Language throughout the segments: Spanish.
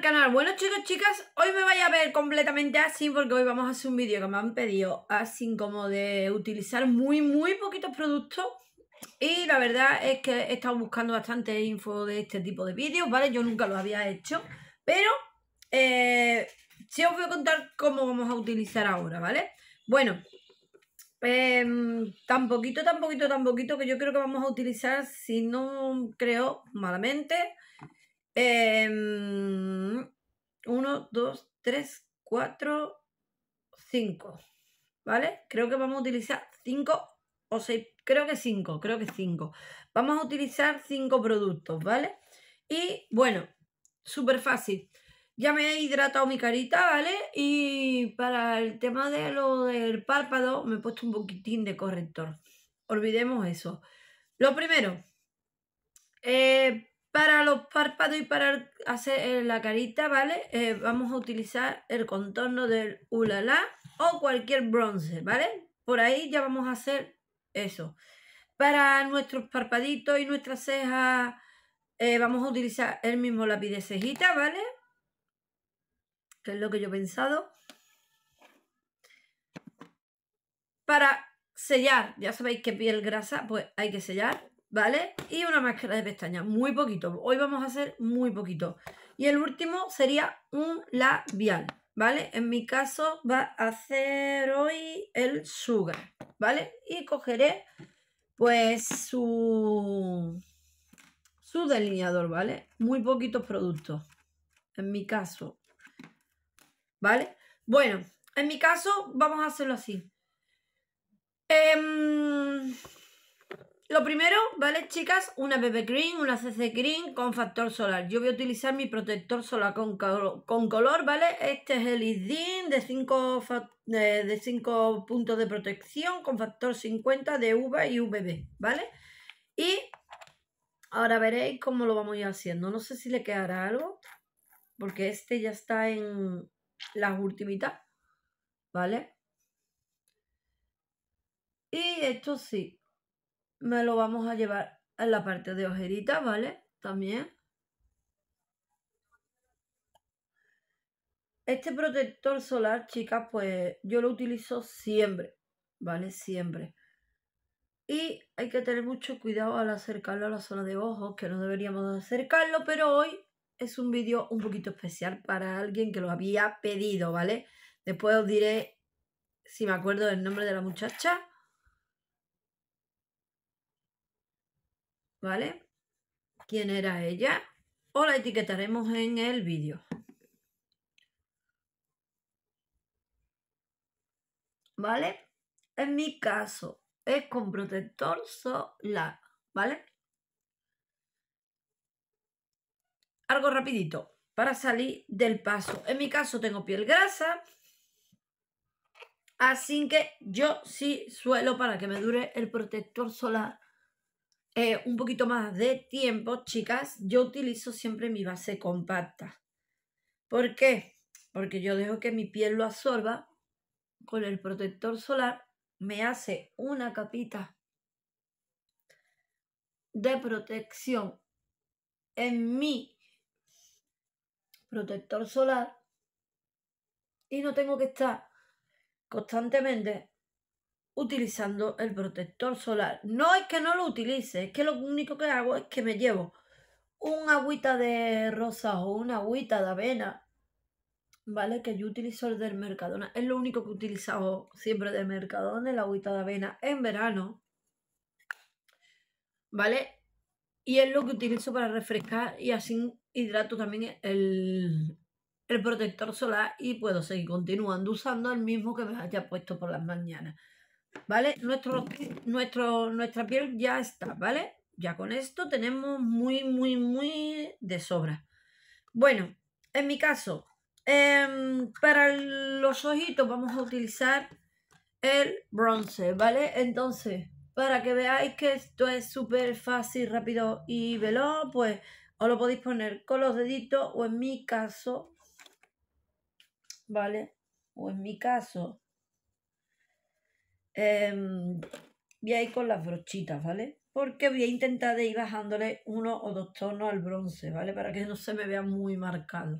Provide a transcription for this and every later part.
canal. Bueno chicos, chicas, hoy me vaya a ver completamente así porque hoy vamos a hacer un vídeo que me han pedido así como de utilizar muy, muy poquitos productos. Y la verdad es que he estado buscando bastante info de este tipo de vídeos, ¿vale? Yo nunca lo había hecho, pero eh, si os voy a contar cómo vamos a utilizar ahora, ¿vale? Bueno, em, tan poquito, tan poquito, tan poquito que yo creo que vamos a utilizar, si no creo malamente 1, 2, 3, 4, 5, ¿vale? Creo que vamos a utilizar 5 o 6, creo que 5, creo que 5. Vamos a utilizar 5 productos, ¿vale? Y bueno, súper fácil. Ya me he hidratado mi carita, ¿vale? Y para el tema de lo del párpado me he puesto un poquitín de corrector. Olvidemos eso. Lo primero, eh para los párpados y para hacer eh, la carita, ¿vale? Eh, vamos a utilizar el contorno del Ulala o cualquier bronce, ¿vale? Por ahí ya vamos a hacer eso. Para nuestros parpaditos y nuestras cejas eh, vamos a utilizar el mismo lápiz de cejita, ¿vale? Que es lo que yo he pensado. Para sellar, ya sabéis que piel grasa, pues hay que sellar. ¿vale? Y una máscara de pestañas, muy poquito. Hoy vamos a hacer muy poquito. Y el último sería un labial, ¿vale? En mi caso va a hacer hoy el sugar, ¿vale? Y cogeré pues su, su delineador, ¿vale? Muy poquitos productos, en mi caso, ¿vale? Bueno, en mi caso vamos a hacerlo así. Eh, lo primero, ¿vale, chicas? Una BB Green, una CC Green con factor solar. Yo voy a utilizar mi protector solar con, con color, ¿vale? Este es el ISDIN de 5 de puntos de protección con factor 50 de UVA y UVB, ¿vale? Y ahora veréis cómo lo vamos a haciendo. No sé si le quedará algo, porque este ya está en las ultimitas, ¿vale? Y esto sí, me lo vamos a llevar en la parte de ojerita, ¿vale? También. Este protector solar, chicas, pues yo lo utilizo siempre, ¿vale? Siempre. Y hay que tener mucho cuidado al acercarlo a la zona de ojos, que no deberíamos acercarlo, pero hoy es un vídeo un poquito especial para alguien que lo había pedido, ¿vale? Después os diré si me acuerdo el nombre de la muchacha ¿vale? ¿Quién era ella? O la etiquetaremos en el vídeo. ¿Vale? En mi caso es con protector solar, ¿vale? Algo rapidito para salir del paso. En mi caso tengo piel grasa, así que yo sí suelo para que me dure el protector solar eh, un poquito más de tiempo, chicas, yo utilizo siempre mi base compacta. ¿Por qué? Porque yo dejo que mi piel lo absorba con el protector solar, me hace una capita de protección en mi protector solar y no tengo que estar constantemente utilizando el protector solar. No es que no lo utilice, es que lo único que hago es que me llevo una agüita de rosas o una agüita de avena, ¿vale? Que yo utilizo el del Mercadona. Es lo único que he siempre del Mercadona, el agüita de avena en verano, ¿vale? Y es lo que utilizo para refrescar y así hidrato también el, el protector solar y puedo seguir continuando usando el mismo que me haya puesto por las mañanas. ¿vale? Nuestro, nuestra piel ya está, ¿vale? Ya con esto tenemos muy, muy, muy de sobra. Bueno, en mi caso, em, para los ojitos vamos a utilizar el bronce, ¿vale? Entonces, para que veáis que esto es súper fácil, rápido y veloz, pues os lo podéis poner con los deditos o en mi caso, ¿vale? O en mi caso, Em, voy a ir con las brochitas, ¿vale? Porque voy a intentar ir bajándole uno o dos tonos al bronce, ¿vale? Para que no se me vea muy marcado.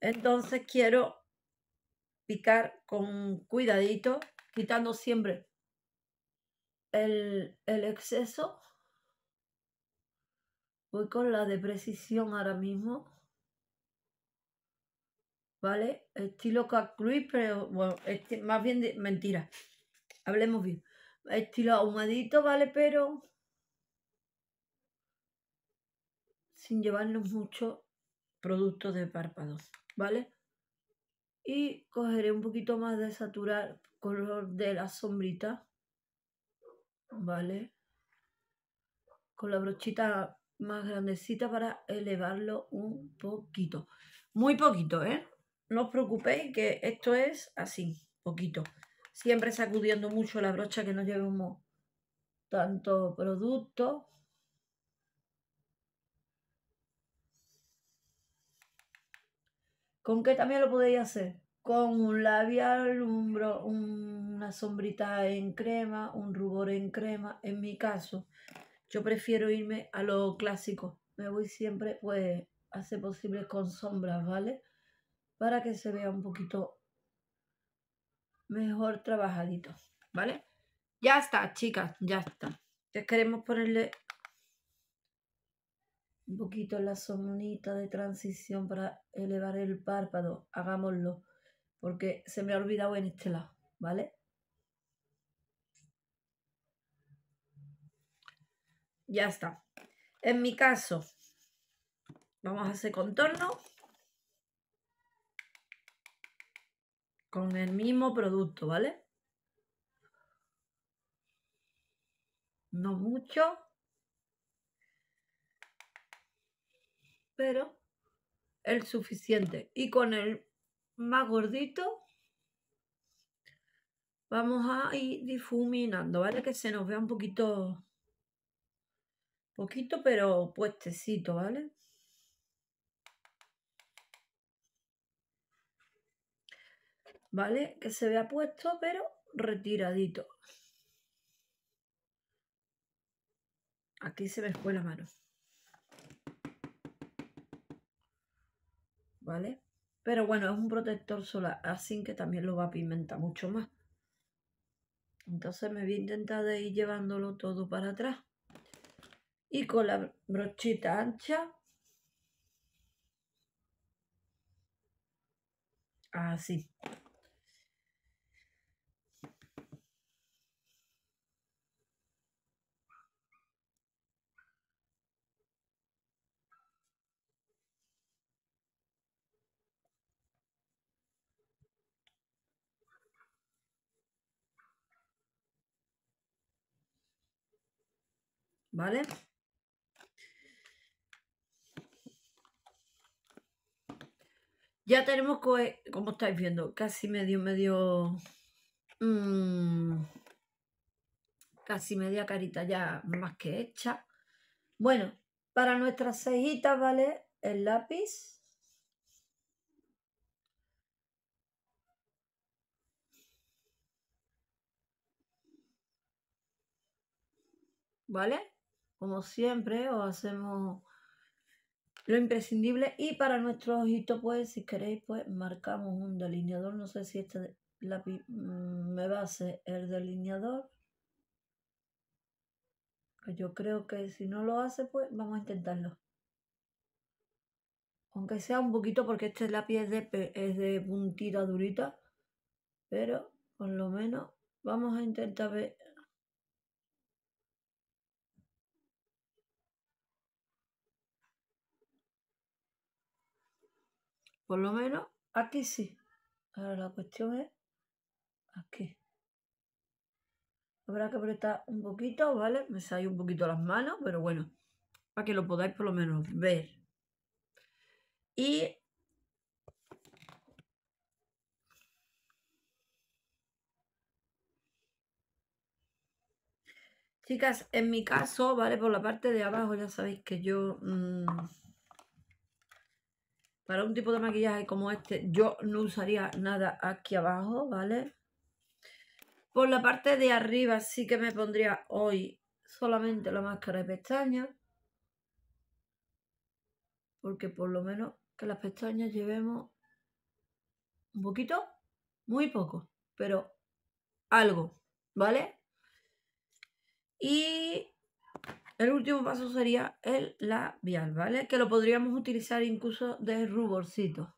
Entonces quiero picar con cuidadito, quitando siempre el, exceso. Voy con la de precisión ahora mismo. ¿Vale? Estilo Cat pero bueno, este, más bien mentira. Hablemos bien. Estilo ahumadito, ¿vale? Pero sin llevarnos mucho producto de párpados, ¿vale? Y cogeré un poquito más de saturar color de la sombrita, ¿vale? Con la brochita más grandecita para elevarlo un poquito. Muy poquito, ¿eh? No os preocupéis que esto es así, poquito siempre sacudiendo mucho la brocha que no llevemos tanto producto. ¿Con qué también lo podéis hacer? Con un labial, un una sombrita en crema, un rubor en crema. En mi caso, yo prefiero irme a lo clásico. Me voy siempre, pues, hace posible con sombras, ¿vale? Para que se vea un poquito mejor trabajadito, ¿vale? Ya está, chicas, ya está. Entonces queremos ponerle un poquito la somnita de transición para elevar el párpado. Hagámoslo, porque se me ha olvidado en este lado, ¿vale? Ya está. En mi caso, vamos a hacer contorno. con el mismo producto, ¿vale? No mucho, pero el suficiente. Y con el más gordito vamos a ir difuminando, ¿vale? Que se nos vea un poquito, poquito, pero puestecito, ¿vale? ¿vale? Que se vea puesto, pero retiradito. Aquí se me fue la mano. ¿Vale? Pero bueno, es un protector solar, así que también lo va a pimentar mucho más. Entonces me voy a intentar de ir llevándolo todo para atrás. Y con la brochita ancha. Así. ¿vale? Ya tenemos, como estáis viendo, casi medio, medio... Mm, casi media carita ya más que hecha. Bueno, para nuestras cejitas, ¿vale? El lápiz. ¿Vale? como siempre, os hacemos lo imprescindible. Y para nuestro ojito, pues, si queréis, pues, marcamos un delineador. No sé si este lápiz mm, me va a hacer el delineador. Yo creo que si no lo hace, pues, vamos a intentarlo. Aunque sea un poquito, porque este lápiz es de, es de puntita durita. Pero, por lo menos, vamos a intentar ver Por lo menos aquí sí. Ahora la cuestión es aquí. Habrá que apretar un poquito, ¿vale? Me sale un poquito las manos, pero bueno, para que lo podáis por lo menos ver. Y Chicas, en mi caso, ¿vale? Por la parte de abajo ya sabéis que yo mm, para un tipo de maquillaje como este, yo no usaría nada aquí abajo, ¿vale? Por la parte de arriba sí que me pondría hoy solamente la máscara de pestañas. Porque por lo menos que las pestañas llevemos un poquito, muy poco, pero algo, ¿vale? Y el último paso sería el labial, ¿vale? Que lo podríamos utilizar incluso de ruborcito.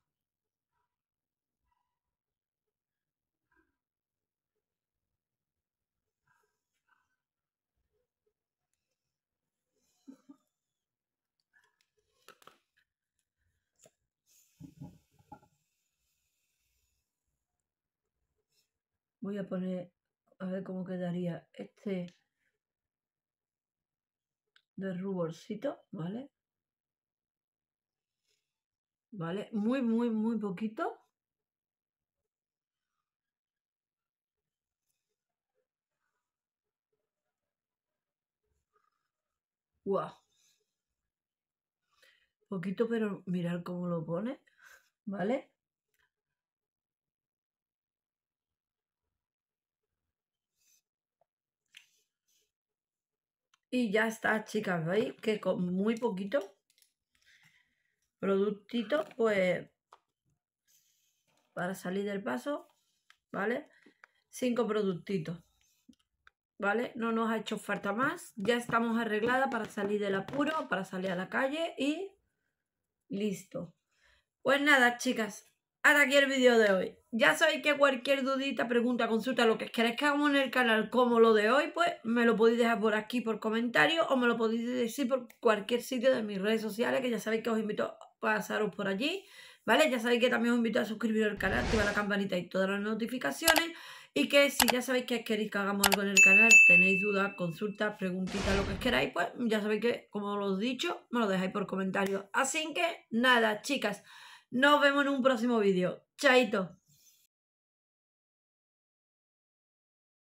Voy a poner a ver cómo quedaría este de ruborcito, ¿vale? ¿Vale? Muy, muy, muy poquito. ¡Guau! Wow. Poquito, pero mirar cómo lo pone, ¿vale? Y ya está, chicas, ¿veis? Que con muy poquito productito, pues, para salir del paso, ¿vale? Cinco productitos, ¿vale? No nos ha hecho falta más. Ya estamos arregladas para salir del apuro, para salir a la calle y listo. Pues nada, chicas, hasta aquí el vídeo de hoy. Ya sabéis que cualquier dudita, pregunta, consulta, lo que queráis que hagamos en el canal como lo de hoy, pues me lo podéis dejar por aquí por comentario o me lo podéis decir por cualquier sitio de mis redes sociales, que ya sabéis que os invito a pasaros por allí, ¿vale? Ya sabéis que también os invito a suscribiros al canal, activar la campanita y todas las notificaciones y que si ya sabéis que queréis que hagamos algo en el canal, tenéis dudas, consultas, preguntitas, lo que queráis, pues ya sabéis que, como os he dicho, me lo dejáis por comentario. Así que nada, chicas. Nos vemos en un próximo vídeo. Chaito.